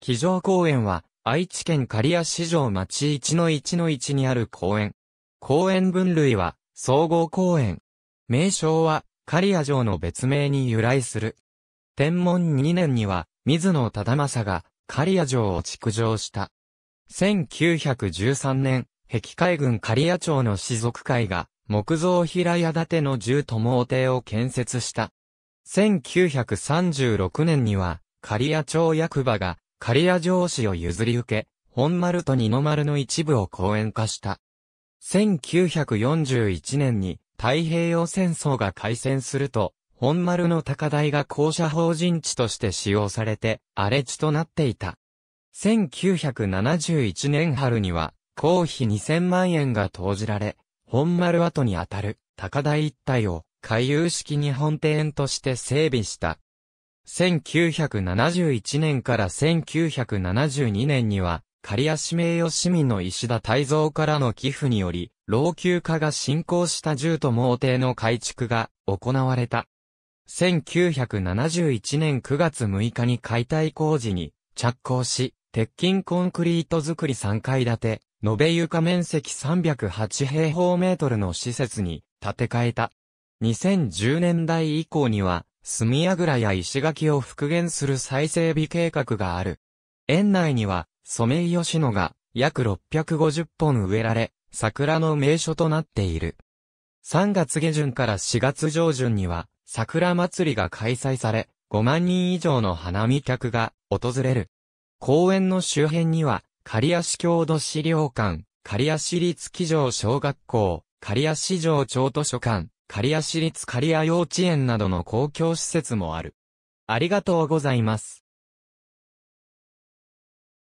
騎乗公園は、愛知県刈谷市場町1の1の1にある公園。公園分類は、総合公園。名称は、刈谷城の別名に由来する。天文2年には、水野忠政が、刈谷城を築城した。1913年、壁海軍刈谷町の士族会が、木造平屋建ての住友邸を建設した。1936年には、刈谷町役場が、刈谷城市を譲り受け、本丸と二の丸の一部を公園化した。1941年に太平洋戦争が開戦すると、本丸の高台が校舎法人地として使用されて、荒れ地となっていた。1971年春には、公費2000万円が投じられ、本丸跡にあたる高台一帯を、回遊式日本庭園として整備した。1971年から1972年には、刈谷市名誉市民の石田泰造からの寄付により、老朽化が進行した住と盲邸の改築が行われた。1971年9月6日に解体工事に着工し、鉄筋コンクリート作り3階建て、延べ床面積308平方メートルの施設に建て替えた。2010年代以降には、屋倉や石垣を復元する再整備計画がある。園内には、ソメイヨシノが約650本植えられ、桜の名所となっている。3月下旬から4月上旬には、桜祭りが開催され、5万人以上の花見客が訪れる。公園の周辺には、刈谷市郷土資料館、刈谷市立基城小学校、刈谷市城町図書館、刈谷市立刈谷幼稚園などの公共施設もある。ありがとうございます。